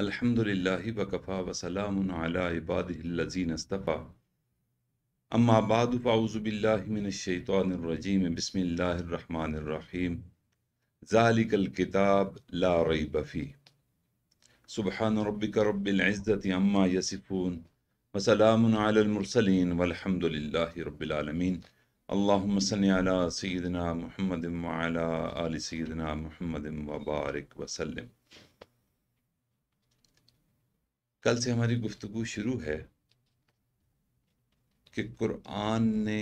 अल्हम्दुलिल्लाहि वकफ़ा वसलाम अला इबादिल्लज़ीन अस्तफ़ा अम्मा बाद फ़ाउज़ुबिल्लामिनशैतरजीम बसमीम ज़ालिकल किताब ला रईबफ़ी सुबहान रबिक रबिलज़त अम्मा यसिफ़ून वसलामसलिन वलहमदिल्ला रबालमीन अल्लाम सला सदना महमद आल सदना महमद वबारक वसलम कल से हमारी गुफ्तु शुरू है कि कुरान ने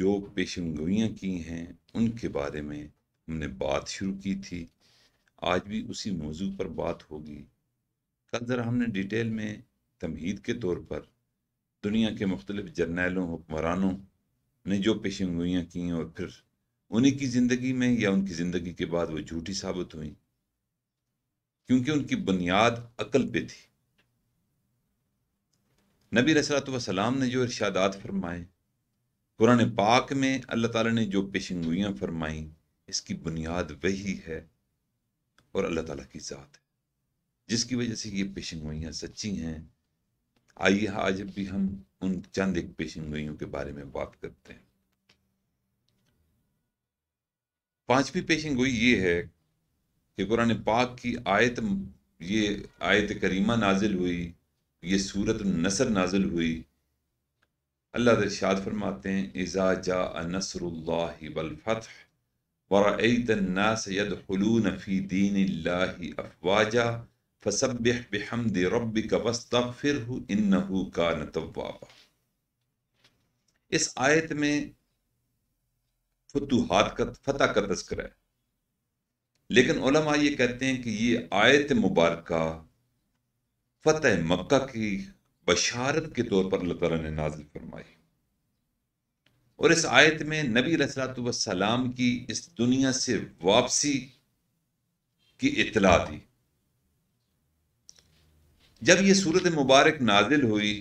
जो पेशमगोइयाँ की हैं उनके बारे में हमने बात शुरू की थी आज भी उसी मौजू पर बात होगी कल ज़रा हमने डिटेल में तमहीद के तौर पर दुनिया के मुख्तलिफ जर्नैलों हुक्मरानों ने जो पेशगोइयाँ की और फिर उन्हीं की ज़िंदगी में या उनकी ज़िंदगी के बाद वो झूठी साबित हुई क्योंकि उनकी बुनियाद अकल पे थी नबी रसलाम ने जो इर्शादात फरमाए कुरान पाक में अल्लाह ताला ने जो पेशेंगोइयाँ फरमाई इसकी बुनियाद वही है और अल्लाह ताला की ज़ात है जिसकी वजह से ये पेशेंगोइयाँ सच्ची हैं आइए आज भी हम उन चंद एक पेशेंगोइयों के बारे में बात करते हैं पांचवी गोई ये है कि कुरान पाक की आयत ये आयत करीमा नाजिल हुई ये सूरत नसर नाजिल हुई अल्लाह इरशाद फरमाते हैं इज़ा जा नसरल्लाबलफ़त वरनासदलूनफ़ी दीन अफवाजा फ़सब बेहमद रब का वस्ता फिर इन्नहू का नतवाबा इस आयत में फतुहात का फतह का तस्कर है लेकिन ये कहते हैं कि ये आयत मुबारका फतेह मक्का की बशारत के तौर पर अल्लाह ताला ने नाजिल फरमाई और इस आयत में नबी सलाम की इस दुनिया से वापसी की इतला दी जब यह सूरत मुबारक नाजिल हुई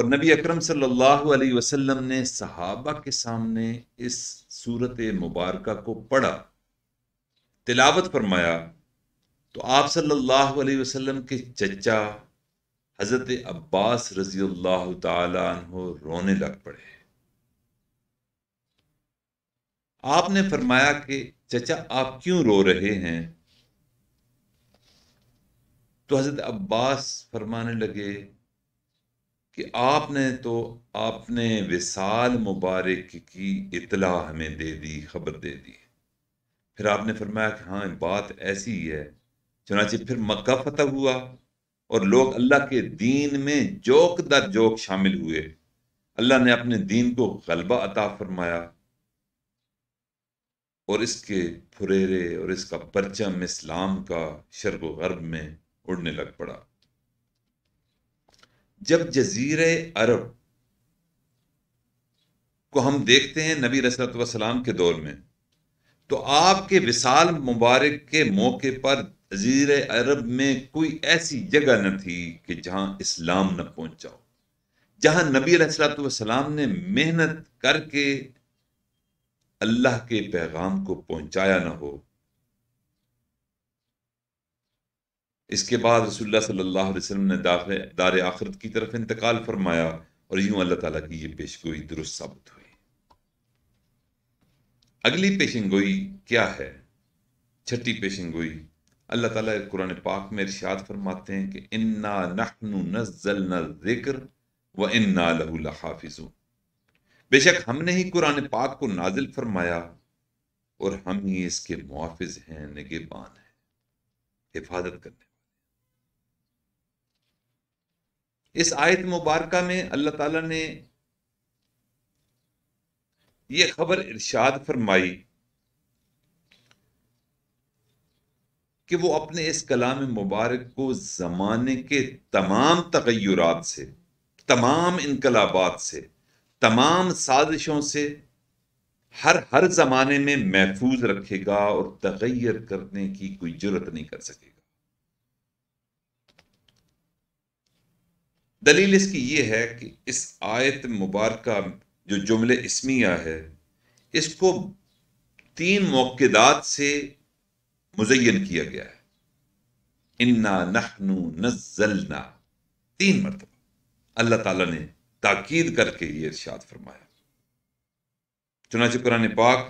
और नबी अकरम सल्लल्लाहु अलैहि वसल्लम ने सहाबा के सामने इस सूरत मुबारक को पढ़ा तिलावत फरमाया तो आप सल्लल्लाहु अलैहि वसल्लम के चचा हज़रत अब्बास रजी अल्लाह रोने लग पड़े आपने फरमाया कि चचा आप क्यों रो रहे हैं तो हज़रत अब्बास फरमाने लगे कि आपने तो आपने विशाल मुबारक की इतला हमें दे दी खबर दे दी फिर आपने फरमाया कि हाँ बात ऐसी ही है चुनाचे फिर मक्का फतह हुआ और लोग अल्लाह के दीन में जोक दर जोक शामिल हुए अल्लाह ने अपने दीन को गलबा अता फरमाया और इसके फुरेरे और इसका परचम इस्लाम का शर्ग गर्ब में उड़ने लग पड़ा जब जजीर अरब को हम देखते हैं नबी वसलाम के दौर में तो आपके विशाल मुबारक के मौके पर जजीर अरब में कोई ऐसी जगह न थी कि जहां इस्लाम न पहुंचाओ हो नबी सलाम ने मेहनत करके अल्लाह के पैगाम को पहुंचाया ना हो इसके बाद रसुल्ला सल्लल्लाहु अलैहि वसल्लम ने दार, दार आखरत की तरफ इंतकाल फरमाया और यूं अल्लाह ताला की ये पेशगोई दुरुस्त साबित हुई अगली पेशेंगोई क्या है छठी पेशेंगोई अल्लाह ताला कुरान पाक में इरशाद फरमाते हैं कि इन्ना नहनु नज़लना ज़िक्र व इन्ना लहू लहाफिजू बेशक हमने ही कुरान पाक को नाजिल फरमाया और हम ही इसके मुआफ़ हैं निगेबान हैं हिफाजत करने इस आयत मुबारक में अल्लाह ताला ने यह खबर इरशाद फरमाई कि वो अपने इस कलाम मुबारक को ज़माने के तमाम तगैरत से तमाम इनकलाबात से तमाम साजिशों से हर हर ज़माने में महफूज रखेगा और तगैर करने की कोई जरूरत नहीं कर सकेगा दलील इसकी ये है कि इस आयत मुबारक जो जुमले इसमिया है इसको तीन मौकेदात से मुजयन किया गया है इन्ना नहनु नजलना तीन मरतब अल्लाह ताला ने ताकीद करके ये इर्शाद फरमाया चुनाच कुरान पाक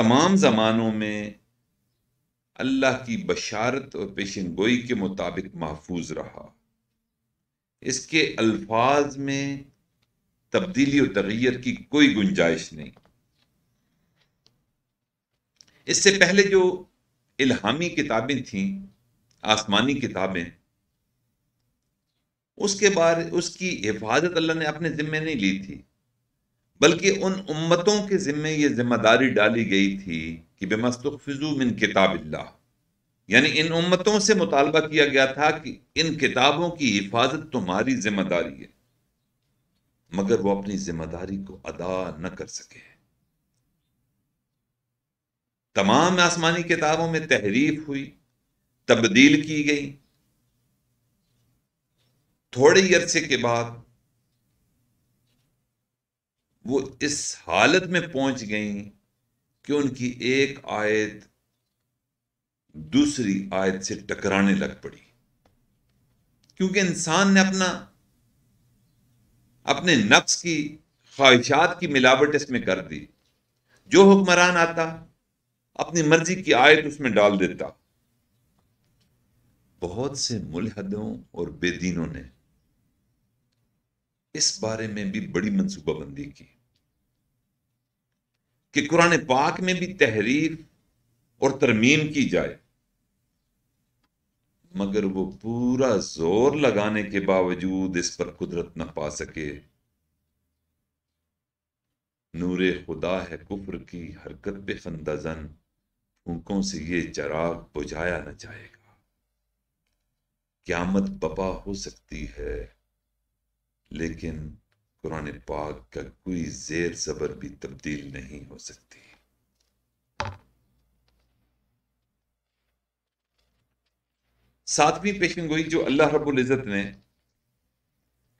तमाम ज़मानों में अल्लाह की बशारत और पेशन गोई के मुताबिक महफूज रहा इसके अल्फाज में तब्दीली और तगैर की कोई गुंजाइश नहीं इससे पहले जो इल्हामी किताबें थीं आसमानी किताबें उसके बाद उसकी हिफाजत अल्लाह ने अपने ज़िम्मे नहीं ली थी बल्कि उन उम्मतों के ज़िम्मे ये जिम्मेदारी डाली गई थी कि बेमस्तफ़ु मिन किताब यानी इन उम्मतों से मुतालबा किया गया था कि इन किताबों की हिफाजत तुम्हारी जिम्मेदारी है मगर वो अपनी जिम्मेदारी को अदा न कर सके तमाम आसमानी किताबों में तहरीफ हुई तब्दील की गई थोड़े ही अरसे के बाद वो इस हालत में पहुंच गई कि उनकी एक आयत दूसरी आयत से टकराने लग पड़ी क्योंकि इंसान ने अपना अपने नफ्स की ख्वाहिशात की मिलावट इसमें कर दी जो हुक्मरान आता अपनी मर्जी की आयत उसमें डाल देता बहुत से मुलहदों और बेदीनों ने इस बारे में भी बड़ी मनसूबाबंदी की कि कुरान पाक में भी तहरीर और तरमीम की जाए मगर वो पूरा जोर लगाने के बावजूद इस पर कुदरत न पा सके नूरे खुदा है कुफर की हरकत पे फूकों से ये चराग बुझाया न जाएगा क्यामत बपा हो सकती है लेकिन कुरान पाक का कोई जेर जबर भी तब्दील नहीं हो सकती सातवीं पेशन गोई जो अल्लाह रबुल इज़त ने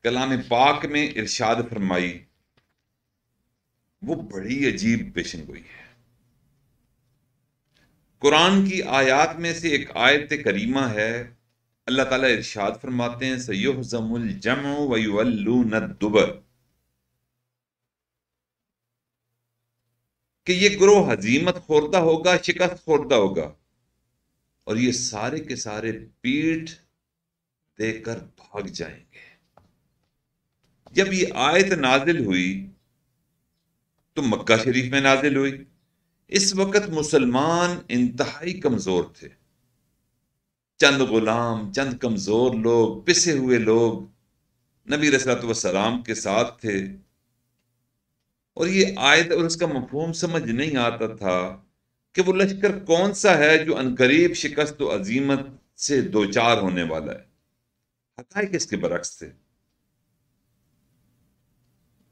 कलाम पाक में इरशाद फरमाई वो बड़ी अजीब पेशन गोई है कुरान की आयात में से एक आयत करीमा है अल्लाह ताला इरशाद फरमाते हैं जमुल जम न दुबर कि ये ग्रोह हजीमत खोरदा होगा शिकस्त खोरदा होगा और ये सारे के सारे पीठ देकर भाग जाएंगे जब ये आयत नाजिल हुई तो मक्का शरीफ में नाजिल हुई इस वक्त मुसलमान इंतहाई कमज़ोर थे चंद गुलाम चंद कमज़ोर लोग पिसे हुए लोग नबी रसलाम के साथ थे और ये आयत और उसका मफहम समझ नहीं आता था कि वो लश्कर कौन सा है जो अनकरीब शिकस्त व अजीमत से दो चार होने वाला है हकायक इसके बरक्स थे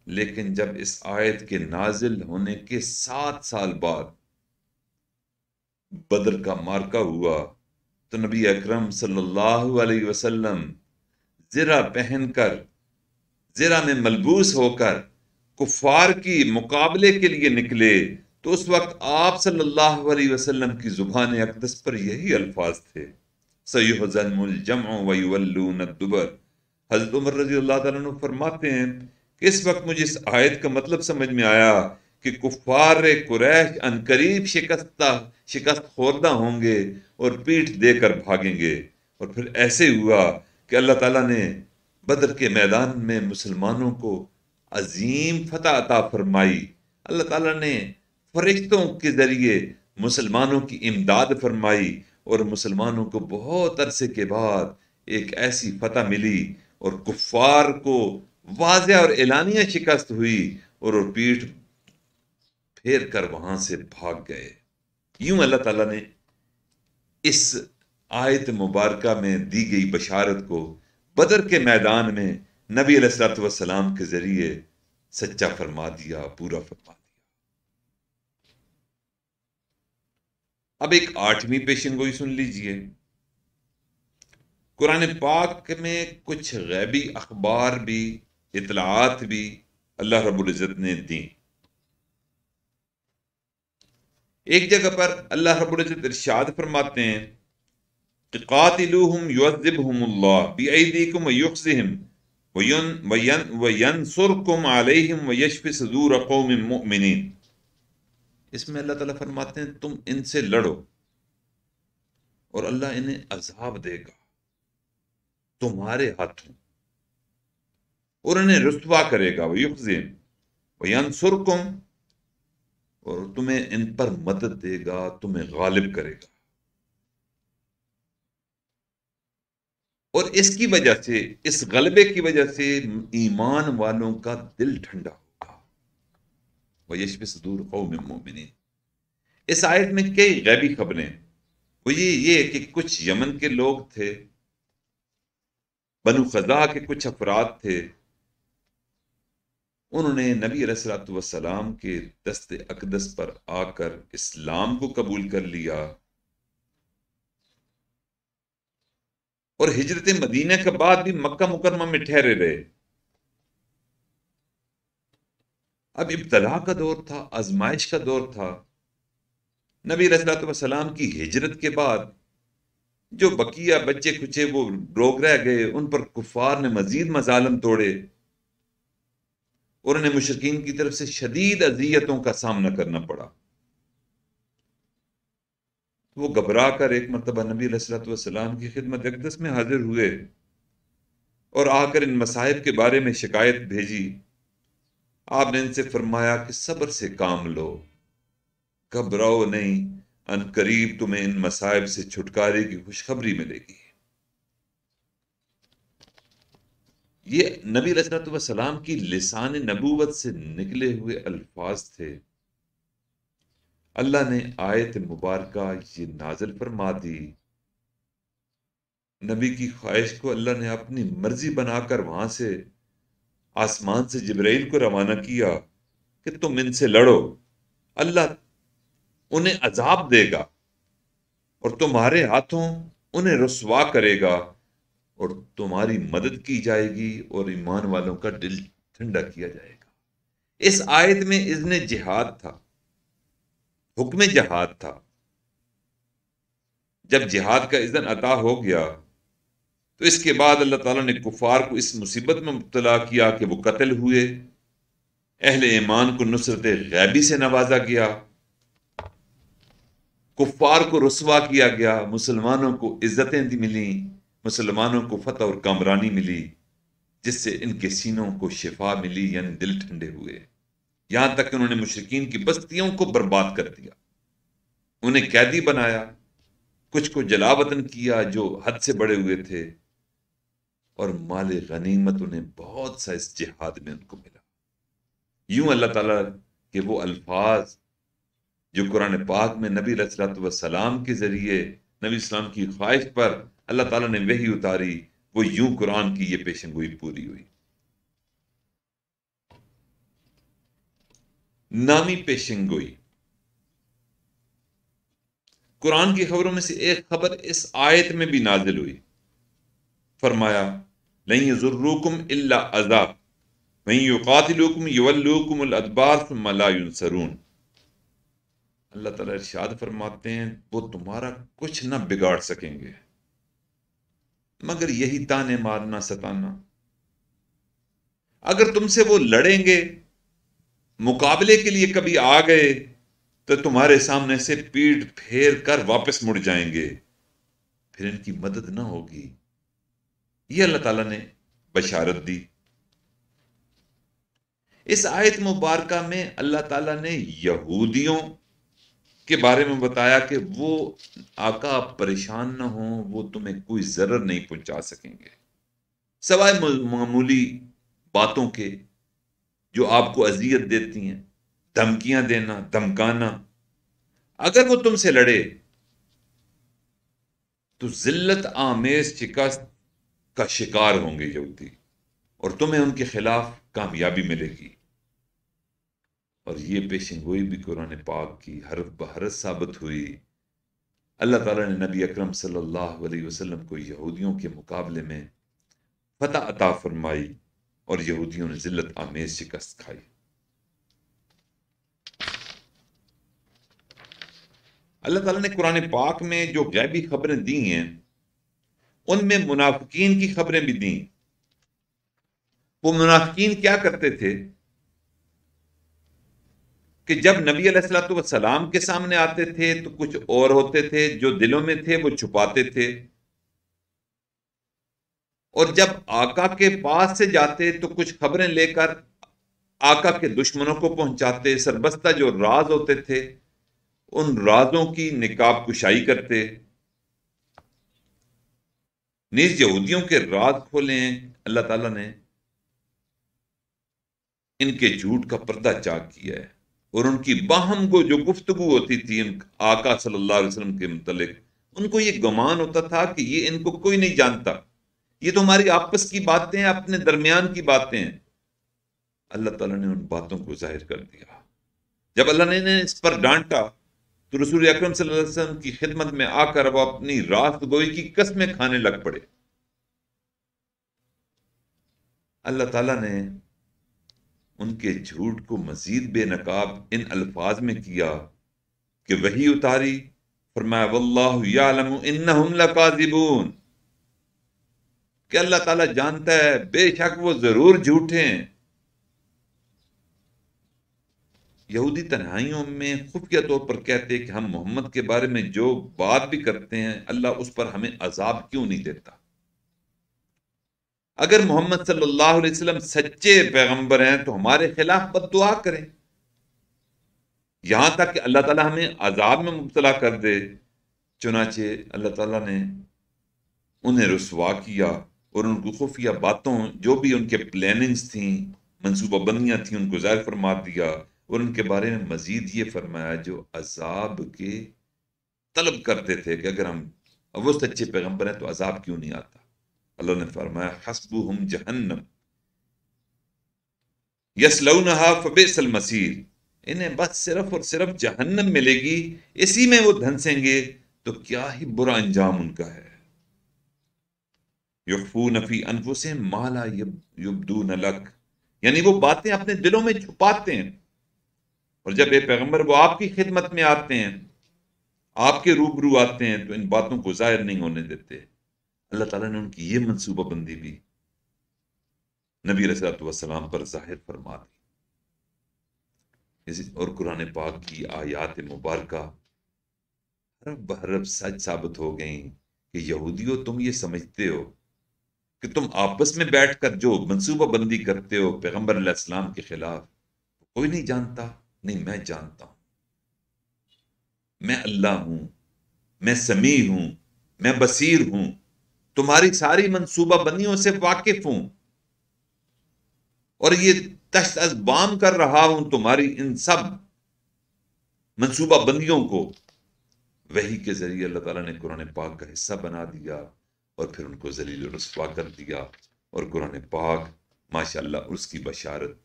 लेकिन जब इस आयत के नाजिल होने के सात साल बाद बदर का मार्का हुआ तो नबी अकरम सल्लल्लाहु अलैहि वसल्लम ज़रा पहनकर ज़रा में मलबूस होकर कुफार की मुकाबले के लिए निकले तो उस वक्त आप सल्लल्लाहु अलैहि वसल्लम की ज़ुबान अकदस पर यही अल्फाज थे सैजमजम वल्लून दुबर हज़रत उमर रजी अल्लाह फरमाते हैं इस वक्त मुझे इस आयत का मतलब समझ में आया कि कुफार कुरैश अनकरीब शिकस्ता शिकस्त खोरदा होंगे और पीठ देकर भागेंगे और फिर ऐसे हुआ कि अल्लाह ताला ने बदर के मैदान में मुसलमानों को अजीम फतह अता फरमाई अल्लाह ताला ने फरिश्तों के ज़रिए मुसलमानों की इमदाद फरमाई और मुसलमानों को बहुत अरसे के बाद एक ऐसी फतह मिली और कुफार को वाज और एलानिया शिकस्त हुई और पीठ फेर कर वहां से भाग गए यूं अल्लाह ताला ने इस आयत मुबारक में दी गई बशारत को बदर के मैदान में नबी सलाम के जरिए सच्चा फरमा दिया पूरा फरमा दिया अब एक आठवीं पेशन गोई सुन लीजिए कुरान पाक में कुछ गैबी अखबार भी इतलात भी अल्लाह रबुल्ज़त ने दी एक जगह पर अल्लाह रबुल्ज़त इर्शाद फरमाते हैं कि वयनसुरकुम अलैहिम इसमें अल्लाह ताला फरमाते हैं तुम इनसे लड़ो और अल्लाह इन्हें अजाब देगा तुम्हारे हाथों और उन्हें रुस्वा करेगा वह युजीम कुम और तुम्हें इन पर मदद देगा तुम्हें गालिब करेगा और इसकी वजह से इस गलबे की वजह से ईमान वालों का दिल ठंडा होगा वह यशब सदूर में मोमिन इस आयत में कई गैबी खबरें वो ये ये कि कुछ यमन के लोग थे बनु खजा के कुछ अफराद थे उन्होंने नबी वसलाम के दस्त अकदस पर आकर इस्लाम को कबूल कर लिया और हिजरत मदीना के बाद भी मक्का मुकरमा में ठहरे रहे अब इब्तला का दौर था आजमाइश का दौर था नबी वसलाम की हिजरत के बाद जो बकिया बच्चे खुचे वो रोग रह गए उन पर कुफार ने मजीद मजालम तोड़े और उन्हें मुशरकिन की तरफ से शदीद अजियतों का सामना करना पड़ा तो वो घबरा कर एक मरतबा नबी वसलाम की खिदमत अकदस में हाजिर हुए और आकर इन मसाहब के बारे में शिकायत भेजी आपने इनसे फरमाया कि सब्र से काम लो घबराओ नहीं अनकरीब तुम्हें इन मसाइब से छुटकारे की खुशखबरी मिलेगी ये नबी सलाम की लिसान नबूवत से निकले हुए अल्फाज थे अल्लाह ने आयत मुबारक ये नाजल फरमा दी नबी की ख्वाहिश को अल्लाह ने अपनी मर्जी बनाकर वहां से आसमान से जबराइल को रवाना किया कि तुम इनसे लड़ो अल्लाह उन्हें अजाब देगा और तुम्हारे हाथों उन्हें रसवा करेगा और तुम्हारी मदद की जाएगी और ईमान वालों का दिल ठंडा किया जाएगा इस आयत में इज्ने जिहाद था हुक्म जहाद था जब जिहाद का इजन अता हो गया तो इसके बाद अल्लाह ताला ने कुफार को इस मुसीबत में मुबला किया कि वो कत्ल हुए अहल ईमान को नुसरत गैबी से नवाजा गया कुफार को रसवा किया गया मुसलमानों को इज्जतें मिली मुसलमानों को फतह और कामरानी मिली जिससे इनके सीनों को शिफा मिली यानी दिल ठंडे हुए यहां तक कि उन्होंने मुशरकिन की बस्तियों को बर्बाद कर दिया उन्हें कैदी बनाया कुछ को जलावतन किया जो हद से बड़े हुए थे और माल गनीमत उन्हें बहुत सा इस जिहाद में उनको मिला यूं अल्लाह ताला के वो अल्फाज जो कुरान पाक में नबी रसलात वसलाम के ज़रिए नबी इस्लाम की ख्वाहिश पर अल्लाह ताला ने वही उतारी वो यूं कुरान की ये पेशन गोई पूरी हुई नामी पेशन गोई कुरान की खबरों में से एक खबर इस आयत में भी नाजिल हुई फरमाया नहीं जुर्रुकुम इल्ला अजाब वहीं युकातिलुकुम युवल्लुकुम अदबार मलायुनसरून अल्लाह ताला इरशाद फरमाते हैं वो तुम्हारा कुछ ना बिगाड़ सकेंगे मगर यही ताने मारना सताना अगर तुमसे वो लड़ेंगे मुकाबले के लिए कभी आ गए तो तुम्हारे सामने से पीठ फेर कर वापस मुड़ जाएंगे फिर इनकी मदद ना होगी यह अल्लाह ताला ने बशारत दी इस आयत मुबारका में अल्लाह ताला ने यहूदियों के बारे में बताया कि वो आका आप परेशान ना हो वो तुम्हें कोई ज़रर नहीं पहुंचा सकेंगे सवाए मामूली बातों के जो आपको अजियत देती हैं धमकियां देना धमकाना अगर वो तुमसे लड़े तो जिल्लत आमेज शिकस्त का शिकार होंगे यहूदी और तुम्हें उनके खिलाफ कामयाबी मिलेगी और ये पेशन गोई भी कुरान पाक की हरफ बहरत साबित हुई अल्लाह ताला ने नबी अकरम सल्लल्लाहु अलैहि वसल्लम को यहूदियों के मुकाबले में फतह अता फरमाई और यहूदियों ने जिल्लत आमेज शिकस्त खाई अल्लाह ताला ने कुरान पाक में जो गैबी खबरें दी हैं उनमें मुनाफिकीन की खबरें भी दी वो मुनाफिकीन क्या करते थे कि जब नबी सलाम के सामने आते थे तो कुछ और होते थे जो दिलों में थे वो छुपाते थे और जब आका के पास से जाते तो कुछ खबरें लेकर आका के दुश्मनों को पहुंचाते सरबस्ता जो राज होते थे उन राजों की निकाब कुशाई करते निज यहूदियों के राज खोले हैं अल्लाह ताला ने इनके झूठ का पर्दा चाक किया है और उनकी बाहम को जो गुफ्तगु होती थी आका सल्लल्लाहु अलैहि वसल्लम के मतलब उनको ये गुमान होता था कि ये इनको कोई नहीं जानता ये तो हमारी आपस की बातें हैं अपने दरमियान की बातें हैं अल्लाह ताला ने उन बातों को जाहिर कर दिया जब अल्लाह ने इस पर डांटा तो रसूल अक्रम वसल्लम की खिदमत में आकर वह अपनी रात गोई की कस्में खाने लग पड़े अल्लाह ताला ने उनके झूठ को मजीद बेनकाब इन अल्फाज में किया कि वही उतारी फरमायाबून कि अल्लाह ताला जानता है बेशक वो जरूर झूठे हैं यहूदी तनाइयों में खुफिया तौर पर कहते हैं कि हम मोहम्मद के बारे में जो बात भी करते हैं अल्लाह उस पर हमें अजाब क्यों नहीं देता अगर मोहम्मद सल्लल्लाहु अलैहि वसल्लम सच्चे पैगंबर हैं तो हमारे खिलाफ बद दुआ करें यहां तक कि अल्लाह ताला हमें आज़ाब में मुबतला कर दे चुनाचे अल्लाह ताला ने उन्हें रसवा किया और उनको खुफिया बातों जो भी उनके प्लानिंग्स थी मनसूबाबंदियां थी उनको ज़ाहिर फरमा दिया और उनके बारे में मज़ीद ये फरमाया जो अजाब के तलब करते थे कि अगर हम अब वो सच्चे पैगम्बर हैं तो अजाब क्यों नहीं आता अल्लाह ने फरमाया हसबू हम जहन्नम फबेसल मसीर इन्हें बस सिर्फ और सिर्फ जहन्नम मिलेगी इसी में वो धंसेंगे तो क्या ही बुरा अंजाम उनका है युफू नफी से माला युबदू नलक यानी वो बातें अपने दिलों में छुपाते हैं और जब ये पैगम्बर वो आपकी खिदमत में आते हैं आपके रूबरू आते हैं तो इन बातों को जाहिर नहीं होने देते अल्लाह ताला ने उनकी ये मनसूबा बंदी भी नबी वसलाम पर जाहिर फरमा दी और कुरान पाक की आयात मुबारक हरब बहरब सच साबित हो गई कि यहूदियों तुम ये समझते हो कि तुम आपस में बैठ कर जो मनसूबा बंदी करते हो पैगम्बर इस्लाम के खिलाफ कोई नहीं जानता नहीं मैं जानता हूं मैं अल्लाह हूं मैं समी हूं मैं बसीर हूं तुम्हारी सारी मनसूबा बंदियों से वाकिफ हूं और ये तश्त बाम कर रहा हूं तुम्हारी इन सब मनसूबा बंदियों को वही के जरिए अल्लाह ताला ने कुरान पाक का हिस्सा बना दिया और फिर उनको जलील रसवा कर दिया और कुरान पाक माशा उसकी बशारत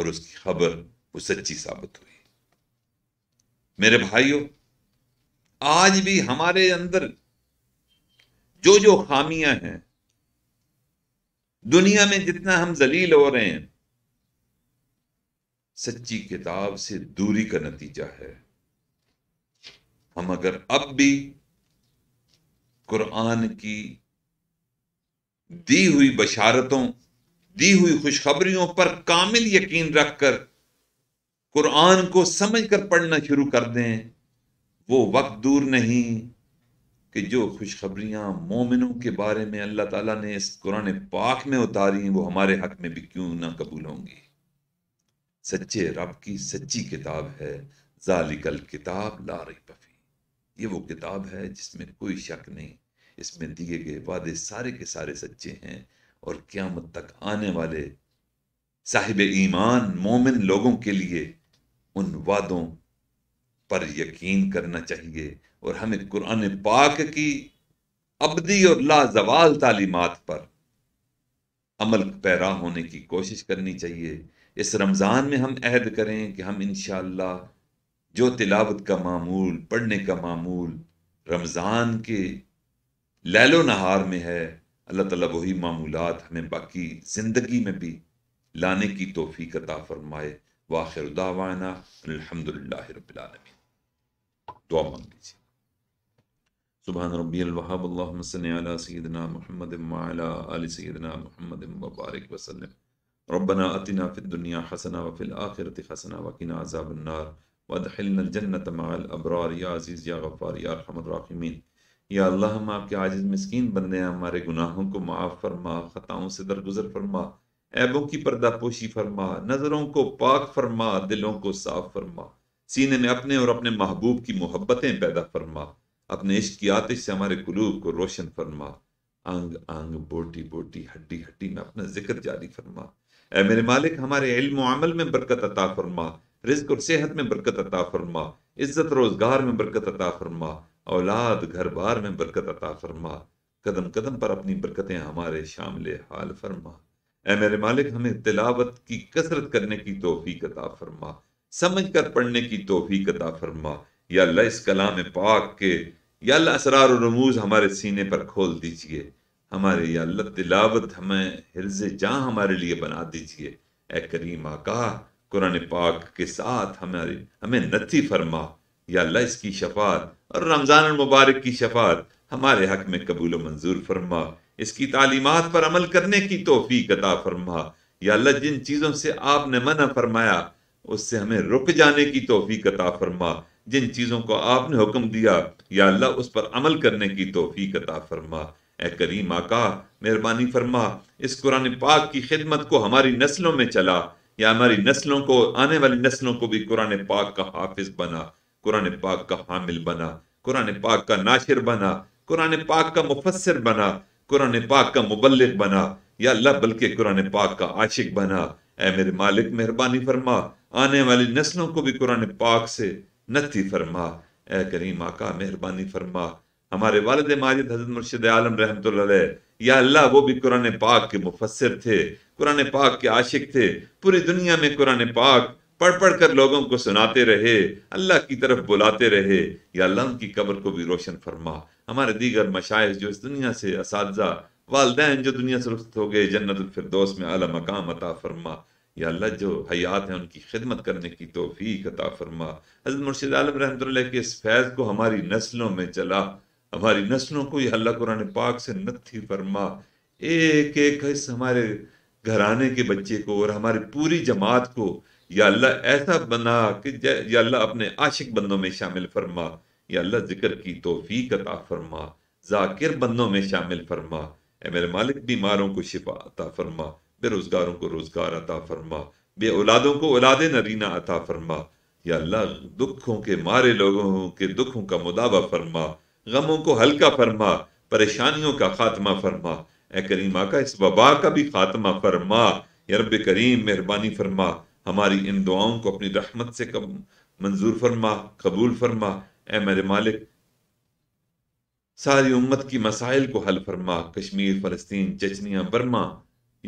और उसकी खबर वो सच्ची साबित हुई मेरे भाइयों आज भी हमारे अंदर जो जो खामियां हैं दुनिया में जितना हम जलील हो रहे हैं सच्ची किताब से दूरी का नतीजा है हम अगर अब भी कुरान की दी हुई बशारतों दी हुई खुशखबरियों पर कामिल यकीन रखकर कुरान को समझकर पढ़ना शुरू कर दें वो वक्त दूर नहीं कि जो खुशखबरियाँ मोमिनों के बारे में अल्लाह ताला ने इस कुरान पाक में उतारी हैं वो हमारे हक में भी क्यों ना कबूल होंगी सच्चे रब की सच्ची किताब है जालिकल किताब ला रही पफी ये वो किताब है जिसमें कोई शक नहीं इसमें दिए गए वादे सारे के सारे सच्चे हैं और क़्यामत तक आने वाले साहिब ईमान मोमिन लोगों के लिए उन वादों पर यकीन करना चाहिए और हमें कुरान पाक की अबदी और लाजवाल तालीमत पर अमल पैरा होने की कोशिश करनी चाहिए इस रमज़ान में हम अहद करें कि हम इन जो तिलावत का मामूल पढ़ने का मामूल रमज़ान के लैलो नहार में है अल्लाह ताला वही मामूलत हमें बाकी ज़िंदगी में भी लाने की तोहफ़ी कता फ़रमाए वाखिर दावाना अलहमदिल्ला रबीआलमी दुआ मांग लीजिए सुबह रबी वहाब सदना महमद आल सदना महमद वसलम रबना अतना दुनिया हसना वफ़िल आखिरत हसना वकीन आज़ाबन्नार वदखिलना जन्नत माल अबरार या अज़ीज़ या गफ़ार या रहमीन या अल्लाह हम आपके आजिज़ मस्किन बंदे हैं हमारे गुनाहों को माफ़ फरमा ख़ताओं से दरगुजर फरमा ऐबों की पर्दापोशी फरमा नज़रों को पाक फरमा दिलों को साफ़ फरमा सीने में अपने और अपने महबूब की मोहब्बतें पैदा फरमा अपने इश्क की आतिश से हमारे कुलूब को रोशन फरमा आंग आंग बोटी बोटी हड्डी हड्डी में अपना जिक्र जारी फरमा ए मेरे मालिक हमारे इल्म अमल में बरकत अता फरमा रिज्क और सेहत में बरकत अता फरमा इज्जत रोजगार में बरकत अता फरमा औलाद घर बार में बरकत अता फरमा कदम कदम पर अपनी बरकतें हमारे शामिल हाल फरमा ए मेरे मालिक हमें तिलावत की कसरत करने की तोहफी अता फरमा समझ कर पढ़ने की तोहफी कता फरमा या अल्लाह इस कलाम पाक के या अल्लाह असरार रमूज हमारे सीने पर खोल दीजिए हमारे या अल्लाह तिलावत हमें हिरज जहाँ हमारे लिए बना दीजिए ए करीम आका कुरान पाक के साथ हमारे हमें नथी फरमा या अल्लाह इसकी शफात और रमज़ान मुबारक की शफात हमारे हक में कबूल मंजूर फरमा इसकी तालीमत पर अमल करने की तोफ़ी कता फरमा या अल्लाह जिन चीज़ों से आपने मना फरमाया उससे हमें रुक जाने की तोफ़ी कता फरमा जिन चीज़ों को आपने हुक्म दिया या अल्लाह उस पर अमल करने की तोफ़ी कता फरमा ए करीम आका मेहरबानी फरमा इस कुरान पाक की खिदमत को हमारी नस्लों में चला या हमारी नस्लों को आने वाली नस्लों को भी कुरान पाक का हाफिज बना कुरान पाक का हामिल बना कुरान पाक का नाशिर बना कुरान पाक का मुफसर बना कुरान पाक का मुबलिक बना या अल्लाह बल्कि कुरान पाक का आशिक बना ऐ मेरे मालिक मेहरबानी फरमा आने वाली नस्लों को भी कुरान पाक से नती फरमा ए करीम आका मेहरबानी फरमा हमारे वालद माजिद हजरत मुर्शद आलम रहमत या अल्लाह वो भी कुरान पाक के मुफसर थे कुरान पाक के आशिक थे पूरी दुनिया में कुरान पाक पढ़ पढ़ कर लोगों को सुनाते रहे अल्लाह की तरफ बुलाते रहे या अल्लाह की कब्र को भी रोशन फरमा हमारे दीगर मशाइ जो इस दुनिया से इस वालदेन जो दुनिया से रुख्सत हो गए जन्नतफरदोस में अला मकाम अता फरमा या अल्लाह जो हयात हैं उनकी खिदमत करने की तोफ़ी अता फरमा हजरत मुर्शिद आलम रहमत के इस फैज़ को हमारी नस्लों में चला हमारी नस्लों को यह अल्लाह कुरान पाक से नथी फरमा एक एक इस हमारे घराने के बच्चे को और हमारी पूरी जमात को या अल्लाह ऐसा बना कि या अल्लाह अपने आशिक बंदों में शामिल फरमा या अल्लाह जिक्र की तोफ़ी अता फरमा जाकिर बंदों में शामिल फरमा ए मेरे मालिक बीमारों को शिफा अता फरमा बेरोज़गारों को रोज़गार अता फरमा बे औलादों को औलाद नरीना अता फरमा या अल्लाह दुखों के मारे लोगों के दुखों का मुदावा फरमा गमों को हल्का फरमा परेशानियों का खात्मा फरमा ए करीम आका इस वबा का भी खात्मा फरमा या रब करीम मेहरबानी फरमा हमारी इन दुआओं को अपनी रहमत से कब मंजूर फरमा कबूल फरमा ए मेरे मालिक सारी उम्मत की मसाइल को हल फरमा कश्मीर फ़लस्तीन चचनिया बर्मा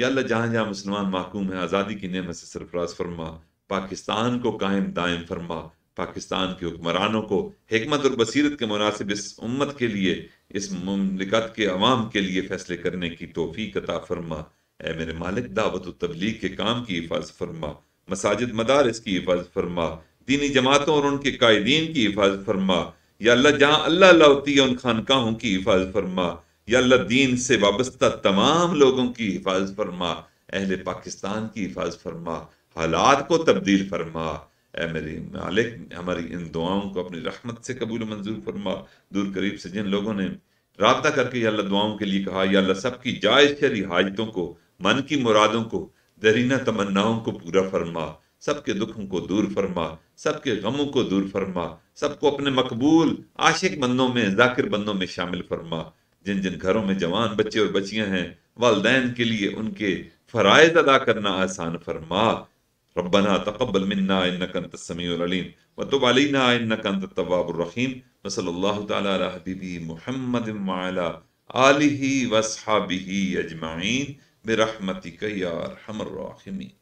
या अल्लाह जहाँ जहाँ मुसलमान माकूम है आज़ादी की नमत से सरफराज फरमा पाकिस्तान को कायम दायम फरमा पाकिस्तान के हुक्मरानों को हमत और बसीरत के मुनासिब इस उम्मत के लिए इस ममलिकत के अवाम के लिए फैसले करने की तोफ़ी कता फरमा ए मेरे मालिक दावत तबलीग के काम की हिफाजत फरमा मसाजिद मदारस की हिफाजत फरमा दीनी जमातों और उनके कायदीन की हिफाजत फरमा या अल्लाह जहाँ अल्लाह अल्लाह होती है उन खानकाहों की हिफाजत फरमा या अल्लाह दीन से वाबस्ता तमाम लोगों की हिफाजत फरमा अहल पाकिस्तान की हिफाजत फरमा हालात को तब्दील फरमा ए मेरे मालिक हमारी इन दुआओं को अपनी रहमत से कबूल मंजूर फरमा दूर करीब से जिन लोगों ने रबता करके अल्लाह दुआओं के लिए कहा या अल्लाह सबकी जायज शरी हाजतों को मन की मुरादों को दरीना तमन्नाओं को पूरा फरमा सबके दुखों को दूर फरमा सबके गमों को दूर फरमा सबको अपने मकबूल आशिक बंदों में जाकिर बंदों में शामिल फरमा जिन जिन घरों में जवान बच्चे और बच्चियां हैं वालदेन के लिए उनके फरायद अदा करना आसान फरमा रबना तकबल मन्ना इन्नकंत समीम व तुब अलैना इन्नकंत तवाबुर्रहीम व सल्लल्लाहु तआला अला हबीबी मुहम्मद व अला आलिही व अस्हाबिही अजमाइन बिरहमतिक या अरहमर राहिमीन